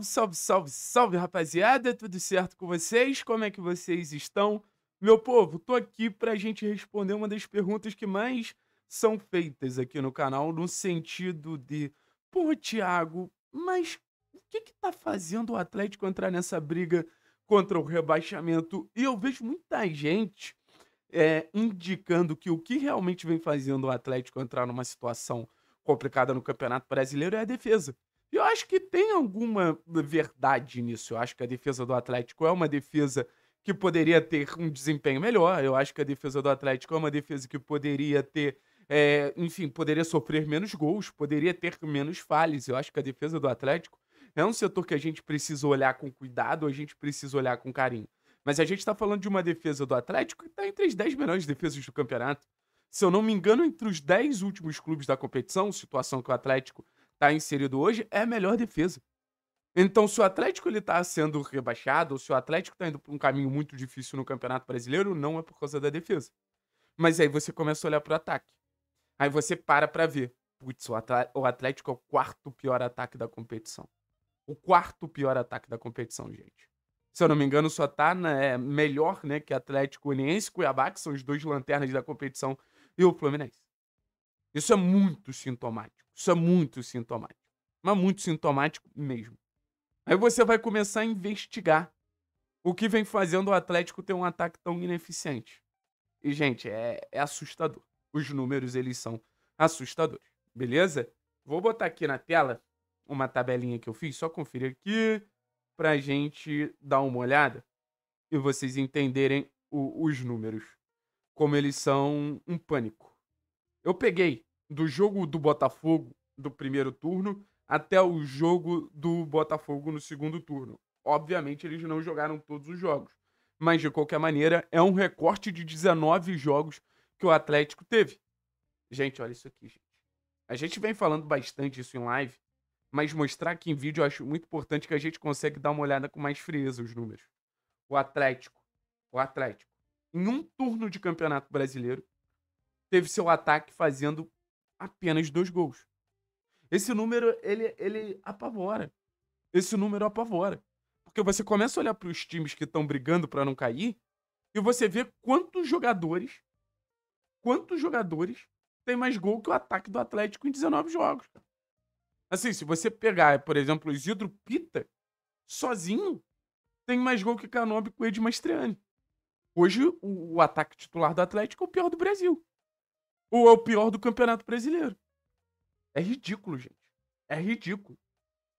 Salve, salve, salve, salve, rapaziada! Tudo certo com vocês? Como é que vocês estão? Meu povo, tô aqui pra gente responder uma das perguntas que mais são feitas aqui no canal, no sentido de, pô, Thiago, mas o que que tá fazendo o Atlético entrar nessa briga contra o rebaixamento? E eu vejo muita gente é, indicando que o que realmente vem fazendo o Atlético entrar numa situação complicada no Campeonato Brasileiro é a defesa eu acho que tem alguma verdade nisso. Eu acho que a defesa do Atlético é uma defesa que poderia ter um desempenho melhor. Eu acho que a defesa do Atlético é uma defesa que poderia ter, é, enfim, poderia sofrer menos gols, poderia ter menos falhas. Eu acho que a defesa do Atlético é um setor que a gente precisa olhar com cuidado, a gente precisa olhar com carinho. Mas a gente está falando de uma defesa do Atlético que está entre as 10 melhores defesas do campeonato. Se eu não me engano, entre os 10 últimos clubes da competição, situação que o Atlético está inserido hoje é a melhor defesa. Então, se o Atlético ele tá sendo rebaixado, ou se o Atlético está indo por um caminho muito difícil no Campeonato Brasileiro, não é por causa da defesa. Mas aí você começa a olhar para o ataque. Aí você para para ver. Putz, o Atlético é o quarto pior ataque da competição. O quarto pior ataque da competição, gente. Se eu não me engano, só tá é melhor né, que Atlético Uniense e Cuiabá, que são os dois lanternas da competição, e o Fluminense. Isso é muito sintomático. Isso é muito sintomático. Mas muito sintomático mesmo. Aí você vai começar a investigar o que vem fazendo o Atlético ter um ataque tão ineficiente. E, gente, é, é assustador. Os números, eles são assustadores. Beleza? Vou botar aqui na tela uma tabelinha que eu fiz, só conferir aqui pra gente dar uma olhada e vocês entenderem o, os números, como eles são um pânico. Eu peguei do jogo do Botafogo do primeiro turno até o jogo do Botafogo no segundo turno. Obviamente, eles não jogaram todos os jogos. Mas, de qualquer maneira, é um recorte de 19 jogos que o Atlético teve. Gente, olha isso aqui, gente. A gente vem falando bastante isso em live, mas mostrar aqui em vídeo eu acho muito importante que a gente consegue dar uma olhada com mais frieza os números. O Atlético, o Atlético, em um turno de Campeonato Brasileiro, teve seu ataque fazendo apenas dois gols. Esse número, ele, ele apavora. Esse número apavora. Porque você começa a olhar para os times que estão brigando para não cair e você vê quantos jogadores, quantos jogadores tem mais gol que o ataque do Atlético em 19 jogos. Assim, se você pegar, por exemplo, o Isidro Pita, sozinho, tem mais gol que Canobi, Coelho Ed Mastriani. Hoje, o, o ataque titular do Atlético é o pior do Brasil ou é o pior do Campeonato Brasileiro. É ridículo, gente. É ridículo.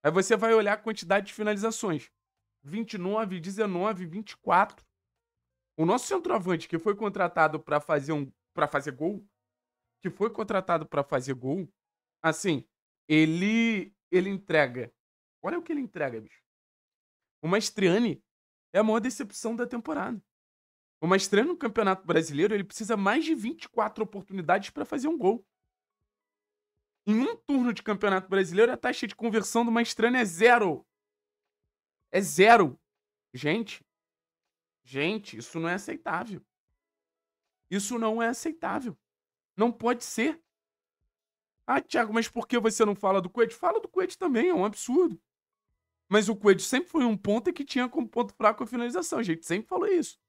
Aí você vai olhar a quantidade de finalizações. 29, 19, 24. O nosso centroavante que foi contratado para fazer um para fazer gol, que foi contratado para fazer gol, assim, ele ele entrega. Olha o que ele entrega, bicho. O Mastriani é a maior decepção da temporada. Uma estreia no Campeonato Brasileiro, ele precisa mais de 24 oportunidades para fazer um gol. Em um turno de Campeonato Brasileiro, a taxa de conversão do Maestrano é zero. É zero. Gente, gente, isso não é aceitável. Isso não é aceitável. Não pode ser. Ah, Thiago, mas por que você não fala do Coelho? Fala do Coelho também, é um absurdo. Mas o Coelho sempre foi um ponta que tinha como ponto fraco a finalização. A gente sempre falou isso.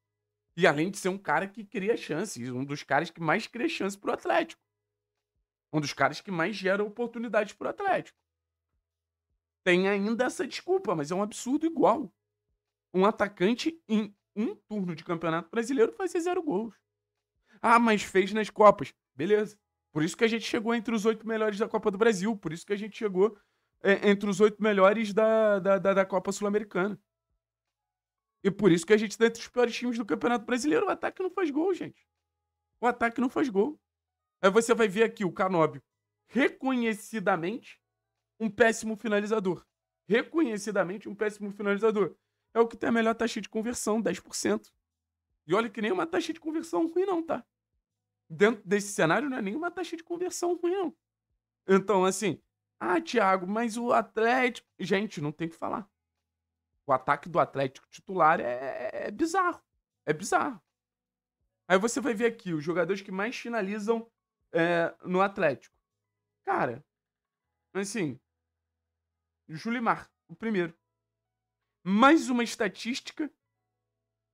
E além de ser um cara que cria chances, um dos caras que mais cria chances pro Atlético. Um dos caras que mais gera oportunidades pro Atlético. Tem ainda essa desculpa, mas é um absurdo igual. Um atacante em um turno de Campeonato Brasileiro fazer zero gols. Ah, mas fez nas Copas. Beleza. Por isso que a gente chegou entre os oito melhores da Copa do Brasil. Por isso que a gente chegou é, entre os oito melhores da, da, da, da Copa Sul-Americana. E por isso que a gente está entre os piores times do Campeonato Brasileiro. O ataque não faz gol, gente. O ataque não faz gol. Aí você vai ver aqui o Canóbio, reconhecidamente, um péssimo finalizador. Reconhecidamente, um péssimo finalizador. É o que tem a melhor taxa de conversão, 10%. E olha que nem uma taxa de conversão ruim, não, tá? Dentro desse cenário, não é nenhuma taxa de conversão ruim, não. Então, assim, ah, Thiago, mas o Atlético. Gente, não tem o que falar. O ataque do Atlético titular é, é bizarro. É bizarro. Aí você vai ver aqui os jogadores que mais finalizam é, no Atlético. Cara, assim, Julimar, o primeiro. Mais uma estatística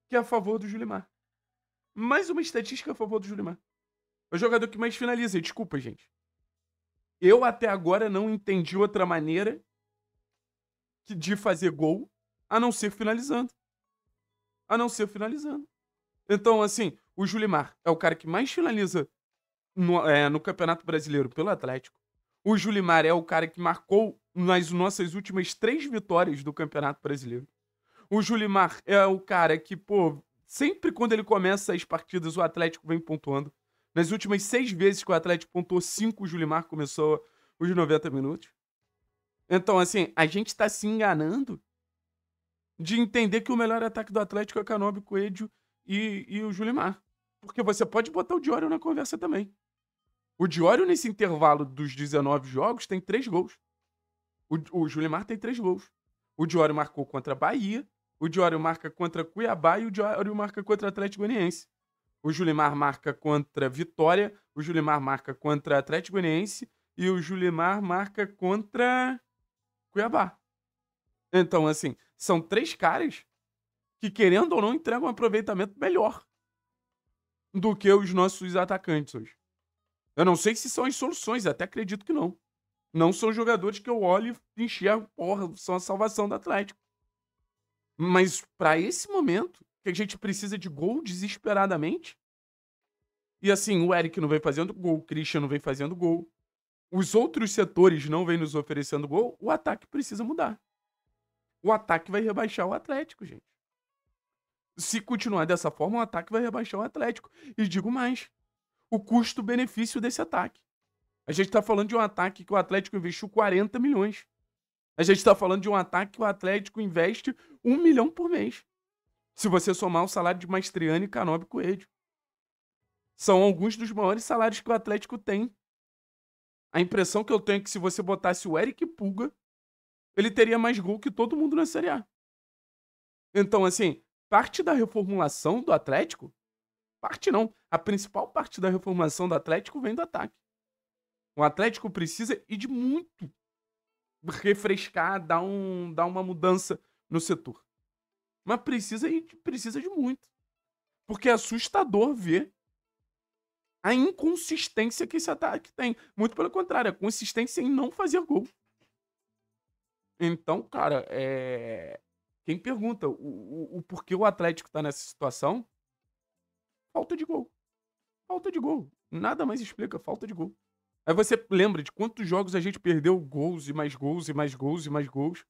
que é a favor do Julimar. Mais uma estatística a favor do Julimar. É o jogador que mais finaliza. Desculpa, gente. Eu até agora não entendi outra maneira de fazer gol a não ser finalizando. A não ser finalizando. Então, assim, o Julimar é o cara que mais finaliza no, é, no Campeonato Brasileiro pelo Atlético. O Julimar é o cara que marcou nas nossas últimas três vitórias do Campeonato Brasileiro. O Julimar é o cara que, pô, sempre quando ele começa as partidas, o Atlético vem pontuando. Nas últimas seis vezes que o Atlético pontuou, cinco, o Julimar começou os 90 minutos. Então, assim, a gente tá se enganando de entender que o melhor ataque do Atlético é o Coelho e, e o Julimar. Porque você pode botar o Diório na conversa também. O Diório, nesse intervalo dos 19 jogos, tem três gols. O, o Julimar tem três gols. O Diório marcou contra a Bahia, o Diório marca contra Cuiabá e o Diório marca contra Atlético Goianiense. O Julimar marca contra Vitória, o Julimar marca contra Atlético Goianiense e o Julimar marca contra Cuiabá. Então, assim, são três caras que, querendo ou não, entregam um aproveitamento melhor do que os nossos atacantes hoje. Eu não sei se são as soluções, até acredito que não. Não são jogadores que eu olho e enxergo, porra, são a salvação do Atlético. Mas para esse momento, que a gente precisa de gol desesperadamente, e assim, o Eric não vem fazendo gol, o Christian não vem fazendo gol, os outros setores não vêm nos oferecendo gol, o ataque precisa mudar o ataque vai rebaixar o Atlético, gente. Se continuar dessa forma, o ataque vai rebaixar o Atlético. E digo mais: o custo-benefício desse ataque. A gente está falando de um ataque que o Atlético investiu 40 milhões. A gente está falando de um ataque que o Atlético investe 1 tá milhão por mês. Se você somar o salário de e Canobi e Coelho. São alguns dos maiores salários que o Atlético tem. A impressão que eu tenho é que se você botasse o Eric Puga ele teria mais gol que todo mundo na Série A. Então, assim, parte da reformulação do Atlético, parte não, a principal parte da reformulação do Atlético vem do ataque. O Atlético precisa ir de muito refrescar, dar, um, dar uma mudança no setor. Mas precisa e precisa de muito. Porque é assustador ver a inconsistência que esse ataque tem. Muito pelo contrário, a consistência em não fazer gol. Então, cara, é... quem pergunta o, o, o porquê o Atlético tá nessa situação? Falta de gol. Falta de gol. Nada mais explica, falta de gol. Aí você lembra de quantos jogos a gente perdeu gols e mais gols e mais gols e mais gols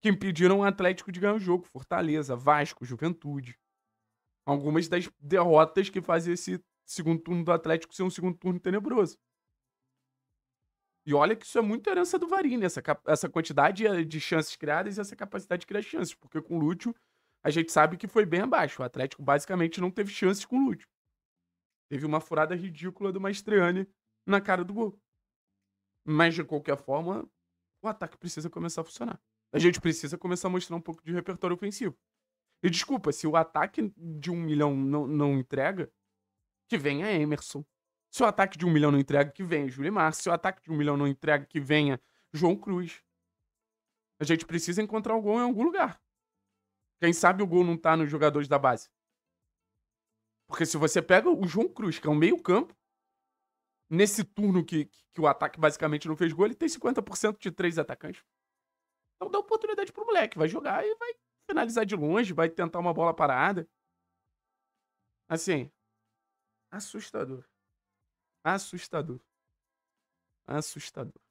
que impediram o Atlético de ganhar o jogo. Fortaleza, Vasco, Juventude. Algumas das derrotas que fazem esse segundo turno do Atlético ser um segundo turno tenebroso. E olha que isso é muito herança do Varini, né? essa, essa quantidade eh, de chances criadas e essa capacidade de criar chances, porque com o Lúcio a gente sabe que foi bem abaixo. O Atlético basicamente não teve chances com o Lúcio. Teve uma furada ridícula do Mastriani na cara do gol. Mas de qualquer forma, o ataque precisa começar a funcionar. A gente precisa começar a mostrar um pouco de repertório ofensivo. E desculpa, se o ataque de um milhão não, não entrega, que venha Emerson, se o ataque de um milhão não entrega, que venha Julimar. Se o ataque de um milhão não entrega, que venha João Cruz. A gente precisa encontrar o gol em algum lugar. Quem sabe o gol não tá nos jogadores da base. Porque se você pega o João Cruz, que é um meio campo, nesse turno que, que o ataque basicamente não fez gol, ele tem 50% de três atacantes. Então dá oportunidade pro moleque. Vai jogar e vai finalizar de longe, vai tentar uma bola parada. Assim, assustador. Assustador. Assustador.